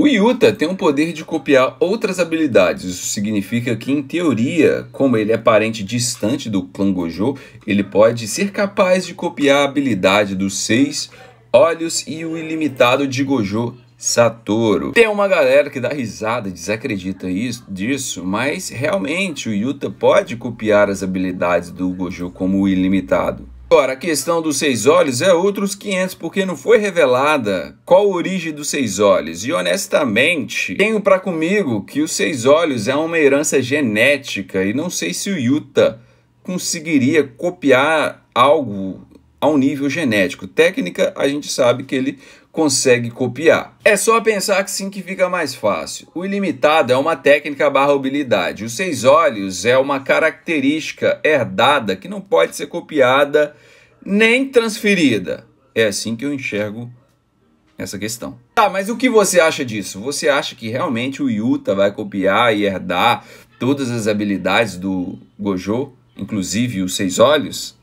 O Yuta tem o poder de copiar outras habilidades. Isso significa que, em teoria, como ele é parente distante do clã Gojo, ele pode ser capaz de copiar a habilidade dos seis olhos e o ilimitado de Gojo Satoru. Tem uma galera que dá risada, desacredita isso, disso, mas realmente o Yuta pode copiar as habilidades do Gojo como o ilimitado. Agora, a questão dos seis olhos é outros 500, porque não foi revelada qual a origem dos seis olhos. E honestamente, tenho para comigo que os seis olhos é uma herança genética e não sei se o Yuta conseguiria copiar algo a um nível genético. Técnica, a gente sabe que ele consegue copiar. É só pensar que sim que fica mais fácil. O ilimitado é uma técnica barra habilidade. Os seis olhos é uma característica herdada que não pode ser copiada nem transferida. É assim que eu enxergo essa questão. Tá, mas o que você acha disso? Você acha que realmente o Yuta vai copiar e herdar todas as habilidades do Gojo, inclusive os seis olhos?